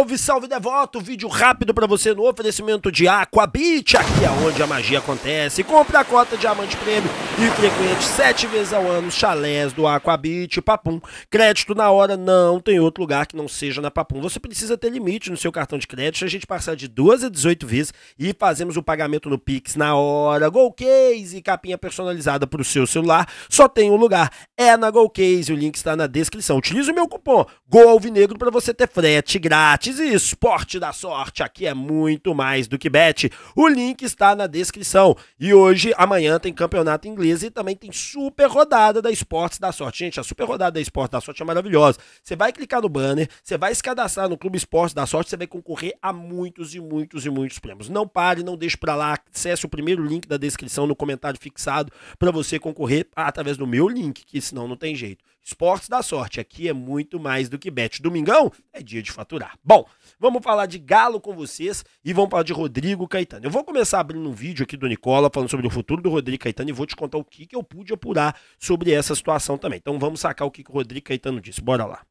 Salve, salve devoto! Vídeo rápido para você no oferecimento de Aquabit, aqui é onde a magia acontece. Compre a cota Diamante Prêmio e frequente sete vezes ao ano chalés do Aquabit, Papum. Crédito na hora não tem outro lugar que não seja na Papum. Você precisa ter limite no seu cartão de crédito, a gente passar de 12 a 18 vezes e fazemos o pagamento no Pix na hora. Gol Case e capinha personalizada para o seu celular, só tem um lugar, é na Gol Case, o link está na descrição. Utilize o meu cupom GOLVINEGRO para você ter frete grátis e esporte da sorte. Aqui é muito mais do que bet. O link está na descrição. E hoje, amanhã, tem campeonato inglês e também tem super rodada da Esporte da Sorte. Gente, a super rodada da Esporte da Sorte é maravilhosa. Você vai clicar no banner, você vai se cadastrar no Clube Esporte da Sorte, você vai concorrer a muitos e muitos e muitos prêmios. Não pare, não deixe para lá. Acesse o primeiro link da descrição no comentário fixado para você concorrer através do meu link, que senão não tem jeito. Esportes da sorte. Aqui é muito mais do que bet. Domingão é dia de faturar. Bom, vamos falar de Galo com vocês e vamos falar de Rodrigo Caetano. Eu vou começar abrindo um vídeo aqui do Nicola falando sobre o futuro do Rodrigo Caetano e vou te contar o que, que eu pude apurar sobre essa situação também. Então vamos sacar o que, que o Rodrigo Caetano disse. Bora lá.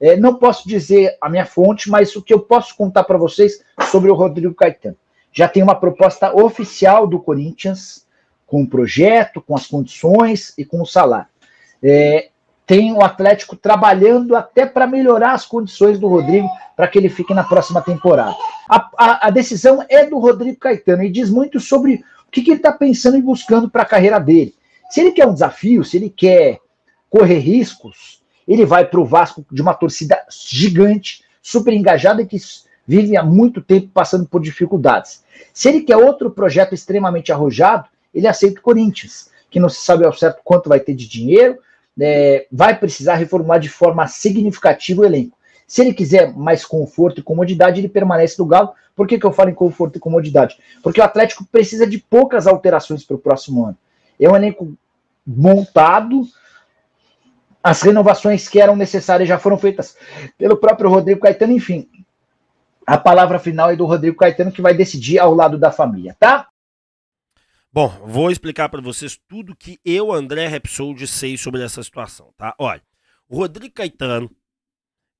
É, não posso dizer a minha fonte, mas o que eu posso contar para vocês sobre o Rodrigo Caetano. Já tem uma proposta oficial do Corinthians com o projeto, com as condições e com o salário. É, tem o Atlético trabalhando até para melhorar as condições do Rodrigo para que ele fique na próxima temporada. A, a, a, decisão é do Rodrigo Caetano e diz muito sobre o que, que ele está pensando e buscando para a carreira dele. Se ele quer um desafio, se ele quer correr riscos, ele vai para o Vasco de uma torcida gigante, super engajada e que vive há muito tempo passando por dificuldades. Se ele quer outro projeto extremamente arrojado, ele aceita o Corinthians, que não se sabe ao certo quanto vai ter de dinheiro, é, vai precisar reformular de forma significativa o elenco. Se ele quiser mais conforto e comodidade, ele permanece no Galo. Por que, que eu falo em conforto e comodidade? Porque o Atlético precisa de poucas alterações para o próximo ano. É um elenco montado, as renovações que eram necessárias já foram feitas pelo próprio Rodrigo Caetano, enfim. A palavra final é do Rodrigo Caetano que vai decidir ao lado da família, tá? Bom, vou explicar para vocês tudo que eu, André Repsold, sei sobre essa situação, tá? Olha, o Rodrigo Caetano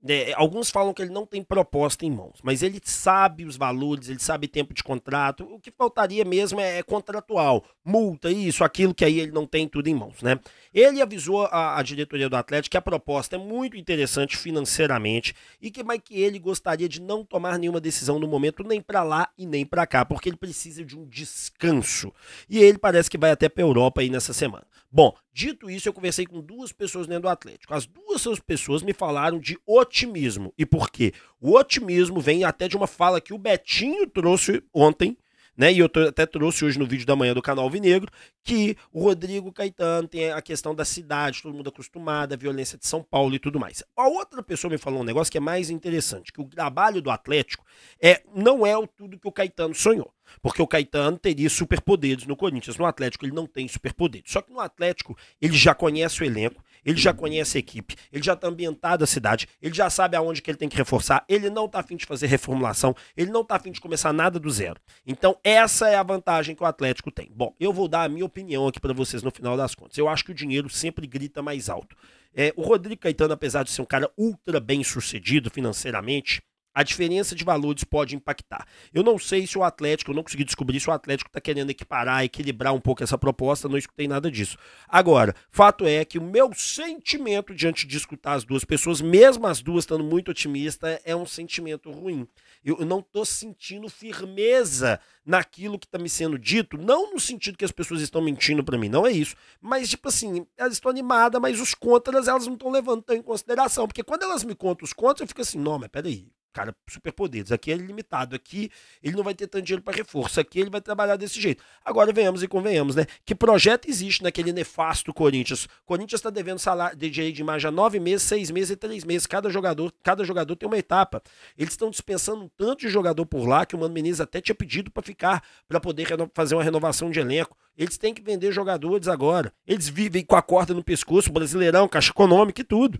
é, alguns falam que ele não tem proposta em mãos, mas ele sabe os valores, ele sabe tempo de contrato. O que faltaria mesmo é, é contratual, multa, isso, aquilo que aí ele não tem tudo em mãos, né? Ele avisou a, a, diretoria do Atlético que a proposta é muito interessante financeiramente e que, mas que ele gostaria de não tomar nenhuma decisão no momento, nem para lá e nem para cá, porque ele precisa de um descanso. E ele parece que vai até para a Europa aí nessa semana. Bom, Dito isso, eu conversei com duas pessoas dentro do Atlético. As duas essas pessoas me falaram de otimismo. E por quê? O otimismo vem até de uma fala que o Betinho trouxe ontem né? E eu até trouxe hoje no vídeo da manhã do canal Alvinegro que o Rodrigo Caetano tem a questão da cidade, todo mundo acostumado, a violência de São Paulo e tudo mais. A outra pessoa me falou um negócio que é mais interessante, que o trabalho do Atlético é não é o tudo que o Caetano sonhou. Porque o Caetano teria superpoderes no Corinthians. No Atlético ele não tem superpoderes. Só que no Atlético ele já conhece o elenco, ele já conhece a equipe, ele já está ambientado a cidade, ele já sabe aonde que ele tem que reforçar, ele não está afim de fazer reformulação, ele não está afim de começar nada do zero. Então, essa é a vantagem que o Atlético tem. Bom, eu vou dar a minha opinião aqui para vocês no final das contas. Eu acho que o dinheiro sempre grita mais alto. É, o Rodrigo Caetano, apesar de ser um cara ultra bem sucedido financeiramente, a diferença de valores pode impactar. Eu não sei se o Atlético, eu não consegui descobrir se o Atlético está querendo equiparar, equilibrar um pouco essa proposta, não escutei nada disso. Agora, fato é que o meu sentimento diante de escutar as duas pessoas, mesmo as duas estando muito otimistas, é um sentimento ruim. Eu não estou sentindo firmeza naquilo que está me sendo dito, não no sentido que as pessoas estão mentindo para mim, não é isso. Mas, tipo assim, elas estão animadas, mas os contras elas não estão levando tão em consideração. Porque quando elas me contam os contras, eu fico assim, não, mas peraí, cara superpoderes. Aqui é limitado. Aqui ele não vai ter tanto dinheiro para reforço. Aqui ele vai trabalhar desse jeito. Agora venhamos e convenhamos, né? Que projeto existe naquele nefasto Corinthians? Corinthians está devendo salário de direito de imagem há nove meses, seis meses e três meses. Cada jogador, cada jogador tem uma etapa. Eles estão dispensando um tanto de jogador por lá que o Mano Menezes até tinha pedido para ficar, para poder fazer uma renovação de elenco. Eles têm que vender jogadores agora. Eles vivem com a corda no pescoço, brasileirão, caixa econômica e tudo.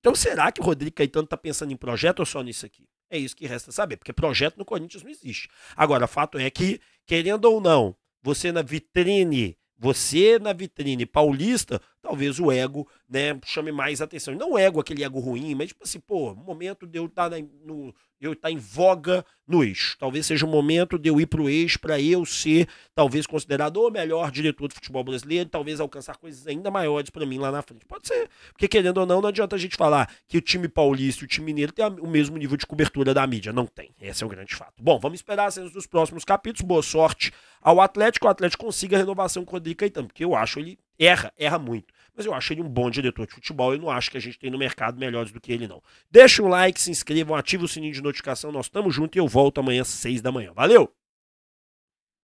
Então será que o Rodrigo Caetano está pensando em projeto ou só nisso aqui? É isso que resta saber, porque projeto no Corinthians não existe. Agora, fato é que, querendo ou não, você na vitrine, você na vitrine paulista, talvez o ego né, chame mais atenção. Não o ego, aquele ego ruim, mas tipo assim, pô, momento de eu estar tá no, eu tá em voga no eixo Talvez seja o momento de eu ir pro eixo para eu ser, talvez, considerado o melhor diretor de futebol brasileiro, talvez alcançar coisas ainda maiores para mim lá na frente. Pode ser, porque querendo ou não, não adianta a gente falar que o time paulista e o time mineiro têm o mesmo nível de cobertura da mídia. Não tem. Esse é o grande fato. Bom, vamos esperar as cenas dos próximos capítulos. Boa sorte ao Atlético. O Atlético consiga a renovação com o Rodrigo Caetano, porque eu acho ele erra, erra muito mas eu acho ele um bom diretor de futebol e não acho que a gente tem no mercado melhores do que ele, não. Deixa um like, se inscrevam, ativa o sininho de notificação, nós estamos juntos e eu volto amanhã às 6 da manhã. Valeu!